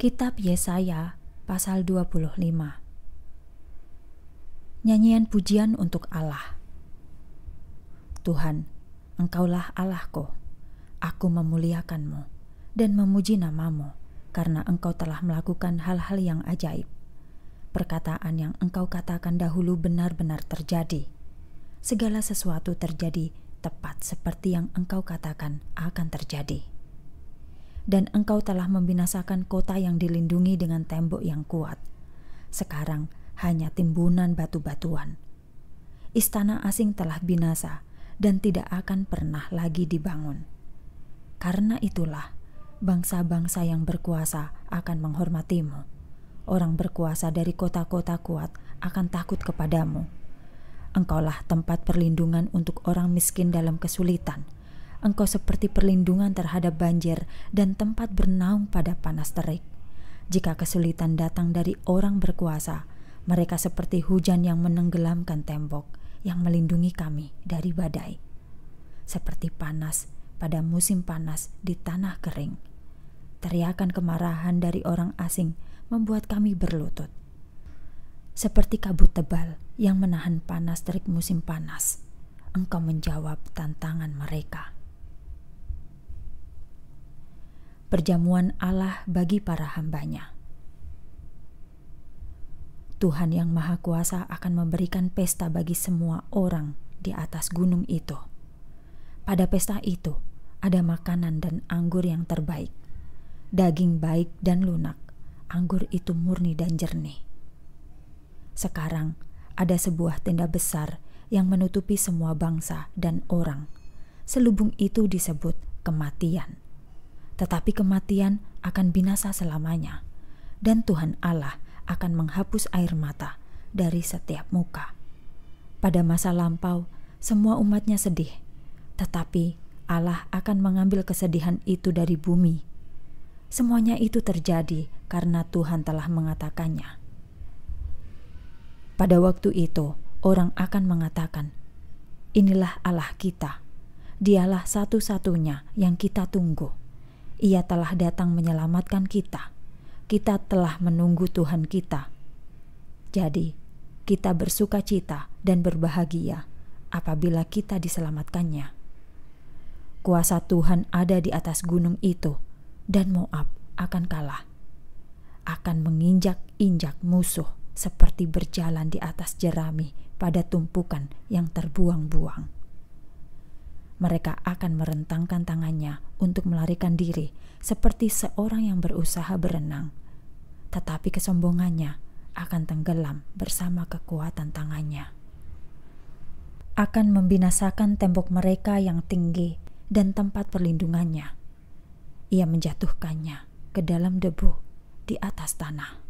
Kitab Yesaya pasal 25 Nyanyian pujian untuk Allah Tuhan, Engkaulah Allahku. Aku memuliakanmu dan memuji namamu karena Engkau telah melakukan hal-hal yang ajaib. Perkataan yang Engkau katakan dahulu benar-benar terjadi. Segala sesuatu terjadi tepat seperti yang Engkau katakan akan terjadi dan engkau telah membinasakan kota yang dilindungi dengan tembok yang kuat. Sekarang hanya timbunan batu-batuan. Istana asing telah binasa dan tidak akan pernah lagi dibangun. Karena itulah, bangsa-bangsa yang berkuasa akan menghormatimu. Orang berkuasa dari kota-kota kuat akan takut kepadamu. Engkaulah tempat perlindungan untuk orang miskin dalam kesulitan.' Engkau seperti perlindungan terhadap banjir dan tempat bernaung pada panas terik. Jika kesulitan datang dari orang berkuasa, mereka seperti hujan yang menenggelamkan tembok yang melindungi kami dari badai. Seperti panas pada musim panas di tanah kering. Teriakan kemarahan dari orang asing membuat kami berlutut seperti kabut tebal yang menahan panas terik musim panas. Engkau menjawab tantangan mereka. perjamuan Allah bagi para hambanya. Tuhan yang Maha Kuasa akan memberikan pesta bagi semua orang di atas gunung itu. Pada pesta itu, ada makanan dan anggur yang terbaik, daging baik dan lunak, anggur itu murni dan jernih. Sekarang, ada sebuah tenda besar yang menutupi semua bangsa dan orang. Selubung itu disebut kematian tetapi kematian akan binasa selamanya, dan Tuhan Allah akan menghapus air mata dari setiap muka. Pada masa lampau, semua umatnya sedih, tetapi Allah akan mengambil kesedihan itu dari bumi. Semuanya itu terjadi karena Tuhan telah mengatakannya. Pada waktu itu, orang akan mengatakan, "Inilah Allah kita, Dialah satu-satunya yang kita tunggu." Ia telah datang menyelamatkan kita. Kita telah menunggu Tuhan kita. Jadi, kita bersuka cita dan berbahagia apabila kita diselamatkannya. Kuasa Tuhan ada di atas gunung itu, dan Moab akan kalah. Akan menginjak-injak musuh seperti berjalan di atas jerami pada tumpukan yang terbuang-buang mereka akan merentangkan tangannya untuk melarikan diri, seperti seorang yang berusaha berenang. Tetapi kesombongannya akan tenggelam bersama kekuatan tangannya. Akan membinasakan tembok mereka yang tinggi dan tempat perlindungannya. Ia menjatuhkannya ke dalam debu di atas tanah.